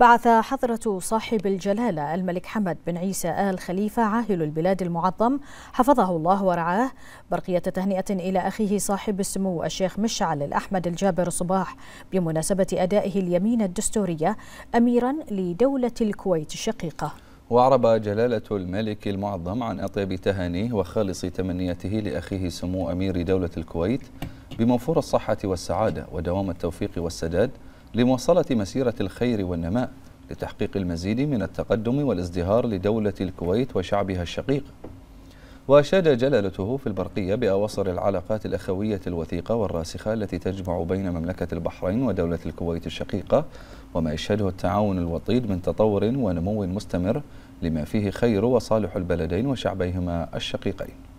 بعث حضرة صاحب الجلالة الملك حمد بن عيسى آل خليفة عاهل البلاد المعظم حفظه الله ورعاه برقية تهنئة إلى أخيه صاحب السمو الشيخ مشعل الأحمد الجابر صباح بمناسبة أدائه اليمين الدستورية أميرا لدولة الكويت الشقيقة وأعرب جلالة الملك المعظم عن أطيب تهانيه وخالص تمنياته لأخيه سمو أمير دولة الكويت بموفور الصحة والسعادة ودوام التوفيق والسداد لمواصلة مسيرة الخير والنماء لتحقيق المزيد من التقدم والازدهار لدولة الكويت وشعبها الشقيق وأشاد جلالته في البرقية بأواصر العلاقات الأخوية الوثيقة والراسخة التي تجمع بين مملكة البحرين ودولة الكويت الشقيقة وما يشهده التعاون الوطيد من تطور ونمو مستمر لما فيه خير وصالح البلدين وشعبيهما الشقيقين